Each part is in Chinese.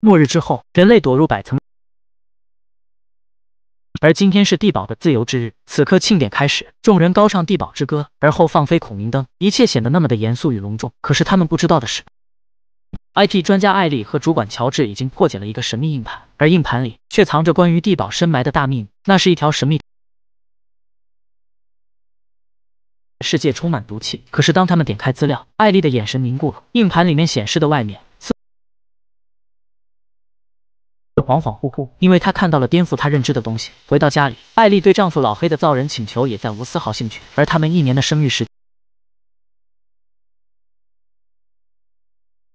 末日之后，人类躲入百层。而今天是地堡的自由之日，此刻庆典开始，众人高唱地堡之歌，而后放飞孔明灯，一切显得那么的严肃与隆重。可是他们不知道的是，IT 专家艾丽和主管乔治已经破解了一个神秘硬盘，而硬盘里却藏着关于地堡深埋的大秘密。那是一条神秘。世界充满毒气，可是当他们点开资料，艾丽的眼神凝固了，硬盘里面显示的外面。恍恍惚惚，因为他看到了颠覆他认知的东西。回到家里，艾丽对丈夫老黑的造人请求也再无丝毫兴趣。而他们一年的生育时，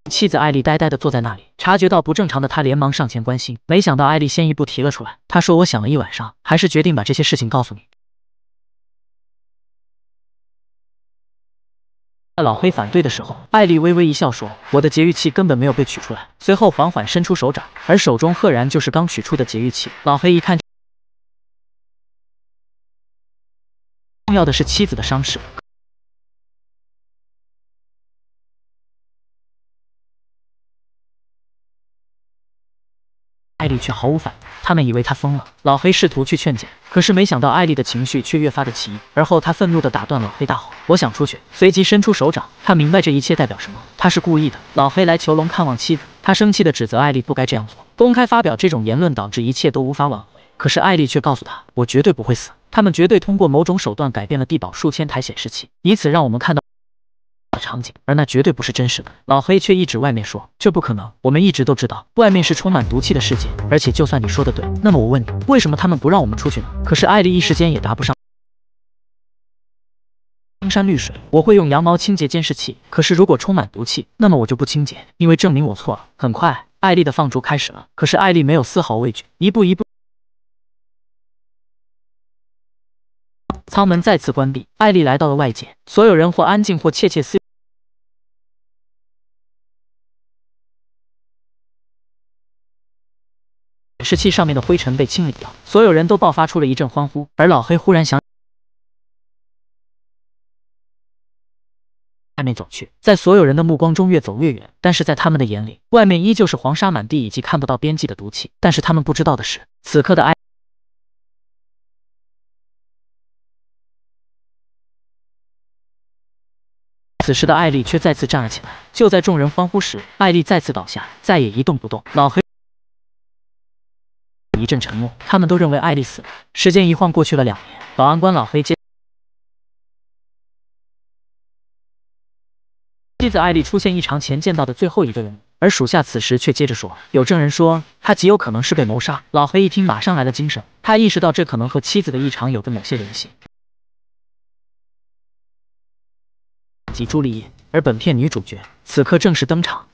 妻子艾丽呆呆地坐在那里，察觉到不正常的她连忙上前关心。没想到艾丽先一步提了出来，她说：“我想了一晚上，还是决定把这些事情告诉你。”在老黑反对的时候，艾丽微微一笑说：“我的节育器根本没有被取出来。”随后缓缓伸出手掌，而手中赫然就是刚取出的节育器。老黑一看，重要的是妻子的伤势。却毫无反应，他们以为他疯了。老黑试图去劝解，可是没想到艾丽的情绪却越发的奇异。而后他愤怒的打断老黑，大吼：“我想出去！”随即伸出手掌，他明白这一切代表什么，他是故意的。老黑来囚笼看望妻子，他生气的指责艾丽不该这样做，公开发表这种言论导致一切都无法挽回。可是艾丽却告诉他：“我绝对不会死。”他们绝对通过某种手段改变了地堡数千台显示器，以此让我们看到。场景，而那绝对不是真实的。老黑却一指外面说：“这不可能，我们一直都知道外面是充满毒气的世界。而且就算你说的对，那么我问你，为什么他们不让我们出去呢？”可是艾丽一时间也答不上。青山绿水，我会用羊毛清洁监视器。可是如果充满毒气，那么我就不清洁，因为证明我错了。很快，艾丽的放逐开始了。可是艾丽没有丝毫畏惧，一步一步。舱门再次关闭，艾丽来到了外界。所有人或安静或窃窃私。显示器上面的灰尘被清理掉，所有人都爆发出了一阵欢呼。而老黑忽然想。外面走去，在所有人的目光中越走越远。但是在他们的眼里，外面依旧是黄沙满地以及看不到边际的毒气。但是他们不知道的是，此刻的艾，此时的艾丽却再次站了起来。就在众人欢呼时，艾丽再次倒下，再也一动不动。老黑。一阵沉默，他们都认为爱丽死了。时间一晃过去了两年，保安官老黑接妻子艾丽出现异常前见到的最后一个人，而属下此时却接着说，有证人说他极有可能是被谋杀。老黑一听，马上来了精神，他意识到这可能和妻子的异常有着某些联系。及朱丽叶，而本片女主角此刻正式登场。